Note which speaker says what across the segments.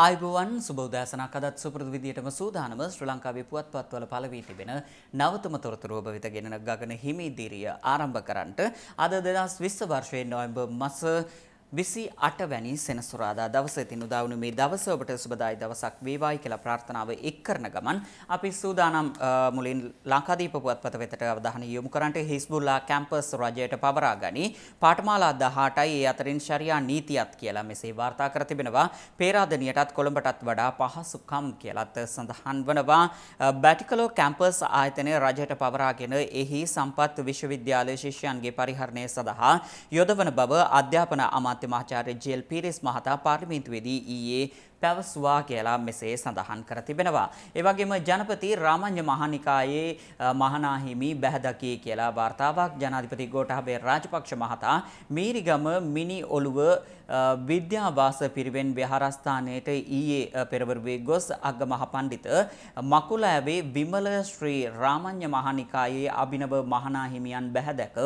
Speaker 1: අයිබෝවන් සුබෝදෑසනක් අදත් සුපුරදු විදියටම සූදානම ශ්‍ර ලංකාවේ පුවත්පත්වල පලවී තිබෙන නවතම තොරතුරු ඔබ වෙත ගෙනන ගගන හිමිදිරිය ආරම්භ කරන්නට අද දෙදස් විස්ස වර්ෂයෙන් නොවම්බ මස විසි අටවැනි සෙනසුරාදා දවස ඉතින් උදාවුණු මේ දවස ඔබට සුබදායි දවසක් වේවායි කියලා ප්‍රාර්ථනාව එක් කරන ගමන් අපි සූදානම් මුලින් ලංකාදීප පුවත්පත වෙතට අවධානය යොමු කරන්නට හිස්බුල්ලා කැම්පස් රජයට පවරා ගනී පාඨමාලා 18යි ඒ අතරින් ශරියා නීතියත් කියලා මෙසේ වාර්තා කර තිබෙනවා පේරාදෙනියටත් කොළඹටත් වඩා පහසුකම් කියලාත් සඳහන් වනවා බැටිකලෝ කැම්පස් ආයතනය රජයට පවරාගෙන එහි සම්පත් විශ්වවිද්‍යාලය ශිෂ්‍යයන්ගේ පරිහරණය සඳහා යොදවන බව අධ්‍යාපන අමාත්‍ය අමාත්‍ය මහාචාර්ය ජෙල් පීරිස් මහතා පාර්ලිමේන්තුවේදී ඊයේ පැවසුවා කියලා මෙසේ සඳහන් කර තිබෙනවා. ඒ වගේම ජනපති රාමඤ්ඤ මහනිකායේ මහනාහිමි බැහැදකී කියලා වාර්තාවක් ජනාධිපති ගෝඨාභය රාජපක්ෂ මහතා මීරිගම මිනි ඔළුව විද්‍යාවාස පිරිවෙන් විහාරස්ථානයට ඊයේ පෙරවරුවේ ගොස් අග්ගමහ පණ්ඩිත මකුලෑවේ විමල ශ්‍රී රාමඤ්ඤ මහනිකායේ අභිනව මහනා හිමියන් බැහැදක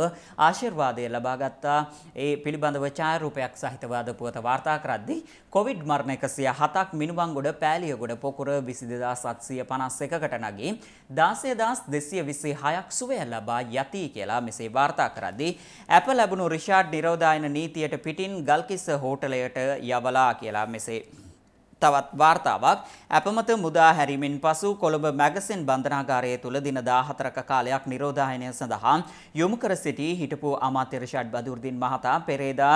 Speaker 1: ආශිර්වාදය ලබා ගත්තා. ඒ පිළිබඳව ඡායාරූපයක් සහිතව අද පුවත වාර්තා කරද්දී කොවිඩ් මරණ 107 හතක් මිනුවන්ගොඩ පෑලියගොඩ පොකුර විසිදදා සත්සිය පනස් එකකට නගේ දාසේදස් දෙසිය විසේ හයක් සුවය ලබා යති කියලා මෙසේ වාර්තා කරද්දී. ඇප ලැබුණු රිෂාඩ් නිරෝධායන නීතියට පිටින් ගල්කිස්ස හෝටලයට යවලා කියලා මෙසේ. තවත් වාර්තාවක් අපමත මුදා හැරීමෙන් පසු කොළඹ මැගසින් බන්ධනාගාරය තුළ දින 14ක කාලයක් නිරෝධායනය සඳහා යොමු කර සිටි හිටපු අමාත්‍ය රිෂාඩ් බදුර්දින් මහතා පෙරේදා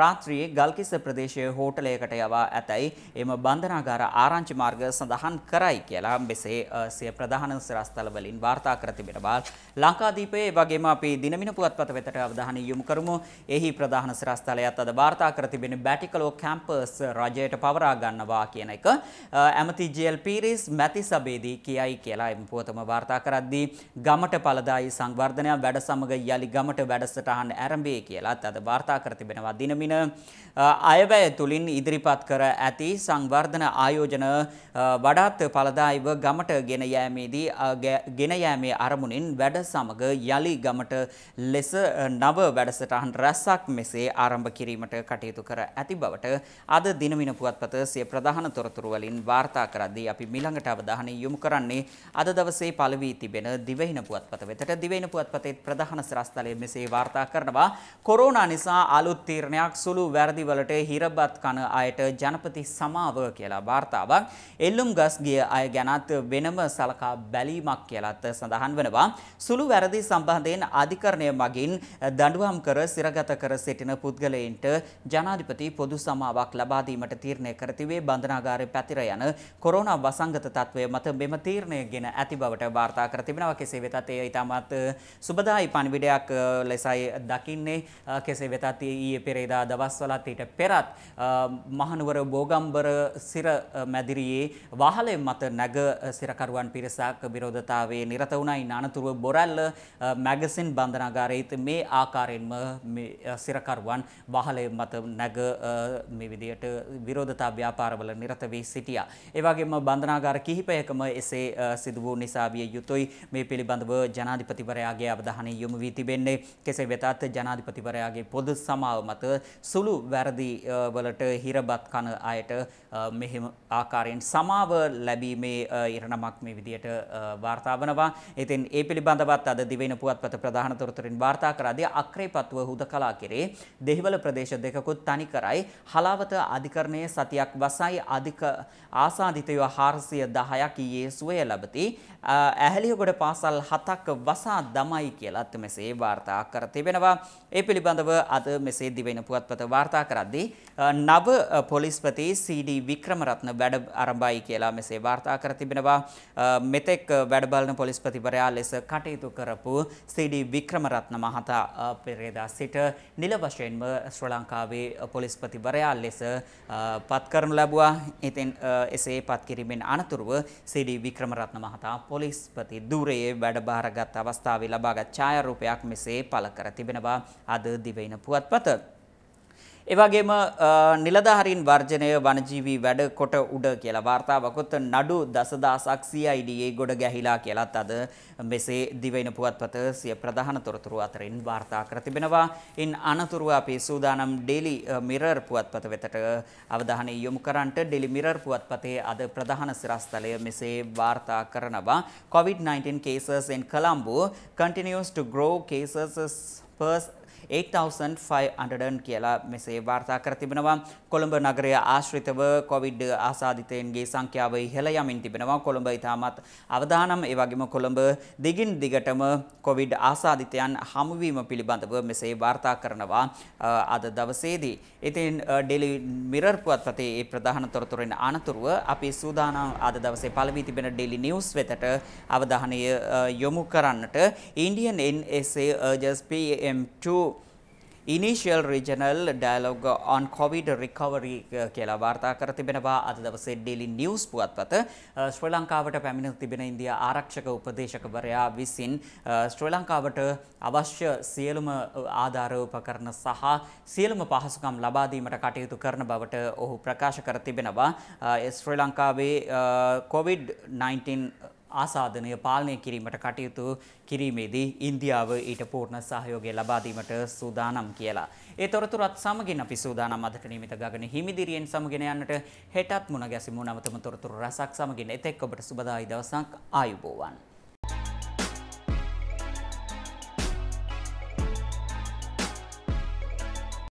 Speaker 1: රාත්‍රියේ ගල්කිස්ස ප්‍රදේශයේ හෝටලයකට යවා ඇතැයි එම බන්ධනාගාර ආරංචි මාර්ග සඳහන් කරයි කියලා මෙසේ සිය ප්‍රධාන සිරස්තල වලින් වාර්තා කර තිබෙනවා ලංකාදීපයේ වගේම අපි දිනමින පුවත්පත වෙතට අවධානය යොමු කරමු එහි ප්‍රධාන සිරස්තලයත් අද වාර්තා කර තිබෙන බැටිකලෝ කැම්පස් රජයට පවරා ගන්න යනවා කියන එක ඇමති ජෙල් පීරිස් මැති සබේදී කියයි කියලා එම පුවතම වාර්තා කරද්දී ගමට පළදායි සංවර්ධනයක් වැඩ සමග යලි ගමට වැඩසටහන් ඇරඹේ කියලාත් අද වාර්තා කර තිබෙනවා දිනමින අයවැය තුලින් ඉදිරිපත් කර ඇති සංවර්ධන ආයෝජන වඩාත් පළදායිව ගමට ගෙන යෑමේදී ගෙන යෑමේ අරමුණින් වැඩ සමග යලි ගමට ලෙස නව වැඩසටහන් රැසක් මෙසේ ආරම්භ කිරීමට කටයුතු කර ඇති බවට අද දිනමින පුවත්පත සිය ප්‍රධාන තොරතුරු වලින් වාර්තා කරද්දී අපි මිලඟට අවධානය යොමු කරන්නේ අද දවසේ පළවී තිබෙන දිවයින පුවත්පත වෙතට දිවයින පුවත්පතේ ප්‍රධාන සිරස්තලයේ මෙසේ වාර්තා කරනවා කොරෝනා නිසා අලුත් තීරණයක් සුළු වැරදි වලට හිරබත් කන අයට ජනපති සමාව කියලා වාර්තාවක් එල්ලුම් ගස් ගිය අය ගැනත් වෙනම සලකා බැලීමක් කියලාත් සඳහන් වෙනවා සුළු වැරදි සම්බන්ධයෙන් අධිකරණය මගින් දඬුවම් කර සිරගත කර සිටින පුද්ගලයින්ට ජනාධිපති පොදු සමාවක් ලබා දීමට තීරණය කර තිබේ බන්ධනාගාරය පැතිර යන කොරෝනා වසංගත තත්ත්වය මත මෙම තීරණය ගෙන ඇති බවට වාර්තා කර තිබෙනවා. කෙසේ වෙතත් එය ඉතාමත් සුබදායි පණිවිඩයක් ලෙසයි දකින්නේ. කෙසේ වෙතත් ඊයේ පෙරේදා දවස්වලත් ඊට පෙරත් මහනුවර බෝගම්බර සිර මැදිරියේ වාහලය මත නැග සිරකරුවන් පිරිසක් විරෝධතාවයේ නිරත වුණයි. අනතුරුව බොරැල්ල මැගසින් බන්ධනාගාරයේ මේ ආකාරයෙන්ම සිරකරුවන් වාහලය මත නැග මේ විදියට විරෝධතා ව්‍යාපාර බලාගාරවල නිරත වී සිටියා. ඒ වගේම බන්ධනාගාර කිහිපයකම එසේ සිදු වූ නිසා විය යුතුයි. මේ පිළිබඳව ජනාධිපතිවරයාගේ අවධානය යොමු වී තිබෙන්නේ. කෙසේ වෙතත් ජනාධිපතිවරයාගේ පොදු සමාව මත සුළු වැරදි වලට හිරබත් කන අයට මෙහෙම ආකාරයෙන් සමාව ලැබීමේ ඉරණමක් මේ විදියට වාර්තා වනවා. ඉතින් ඒ පිළිබඳවත් අද දිවයින පුවත්පත ප්‍රධාන තොරතුරින් වාර්තා කරාදී අක්‍රේපත්ව හුදකලා කෙරේ දෙහිවල ප්‍රදේශ දෙකකුත් තනි කරයි. හලාවත අධිකරණයේ සතියක් වසා නිසයි අධික ආසාධිතයෝ හාරසිය දහයක් ඊයේ සුවය ලබති ඇහැලියගොඩ පාසල් හතක් වසා දමයි කියලත් මෙසේ වාර්තා කර තිබෙනවා. ඒ පිළිබඳව අද මෙසේ දිවෙන පුවත්පත වාර්තා කරද්දී. නව පොලිස්පති CD වික්‍රමරත්න වැඩ අරඹයි කියලා මෙසේ වාර්තා කර තිබෙනවා. මෙතෙක් වැඩබලන පොලිස්පතිවරයා ලෙස කටයුතු කරපු CD වික්‍රමරත්න මහතා පෙරේදා සිට නිල වශයෙන්ම ශ්‍රී ලංකාවේ පොලිස්පතිවරයා ලෙස පත් කරනු ලැබ ලැබුවා. ඉතින් එසේ පත් කිරීමෙන් අනතුරුව සීඩී වික්‍රමරත්න මහතා පොලිස්පති ධුරයේ වැඩභාරගත් අවස්ථාවේ ලබාගත් ඡායාරූපයක් මෙසේ පළ කර තිබෙනවා. අද දිවයින පුවත්පත එවගේම නිලධාරීන් වර්ජනය වනජීවී වැඩ කොට උඩ කියලා වාර්තාවකුත් නඩු දසදහසක් CIDA ගොඩ ගැහිලා කියලත් අද මෙසේ දිවයින පුවත්පත සිය ප්‍රධාන තොරතුරු අතරින් වාර්තා කර තිබෙනවා. ඉන් අනතුරුව අපි සූදානම් ඩෙලි මිරර් පුවත්පත වෙතට අවධානය යොමු කරන්නට ඩෙලි මිරර් පුවත්පතේ අද ප්‍රධාන සිරස්තලය මෙසේ වාර්තා කරනවා. COVID-19 cases in Colombo continues to grow cases per 8500 කියලා මෙසේ වාර්තා කර තිබෙනවා. කොළඹ නගරය ආශ්‍රිතව කොවිඩ් ආසාදිතයන්ගේ සංඛ්‍යාව ඉහළ යමින් තිබෙනවා. කොළඹ ඉතාමත් අවදානම් ඒ වගේම කොළඹ දිගින් දිගටම කොවිඩ් ආසාදිතයන් හමුවීම පිළිබඳව මෙසේ වාර්තා කරනවා අද දවසේදී. ඉතින් ඩෙලි මිරර් පුවත්පතේ මේ ප්‍රධාන තොරතුරෙන් අනතුරුව අපි සූදානම් අද දවසේ පළවී තිබෙන ඩෙලි නිවුස් වෙතට අවධානය යොමු කරන්නට Indian NSA urges PM2 initial regional dialogue on Covid recovery කියලා වාර්තා කර තිබෙනවා අද දවසේ ඩෙලි නිවස් පුවත්පත uh, ශ්‍රී ලංකාවට පැමිණ තිබෙන ඉන්දිය ආරක්ෂක උපදේශකවරයා විසින් uh, ශ්‍රී ලංකාවට අවශ්‍ය සියලුම uh, ආධාර උපකරණ සහ සියලුම පහසුකම් ලබා දීමට කටයුතු කරන බවට ඔහු ප්‍රකාශ කර තිබෙනවා ශ්‍රී ලංකාවේ කොවිඩ් 19 ආසාධනය පාලනය කිරීමට කටයුතු කිරීමේදී ඉන්දියාව ඊට පූර්ණ සහයෝගය ලබාදීමට සූදානම් කියලා. ඒ තොරතුරත් සමගින් අපි සූදානම් අදට නියමිත ගගන හිමිදිරියෙන් සමගෙන යන්නට හෙටත් මුණ ගැසිමු නවතම තොරතුරු රසක් සමගින් එතෙක් ඔබට සුබදායි දවසක් ආයුබෝවන්.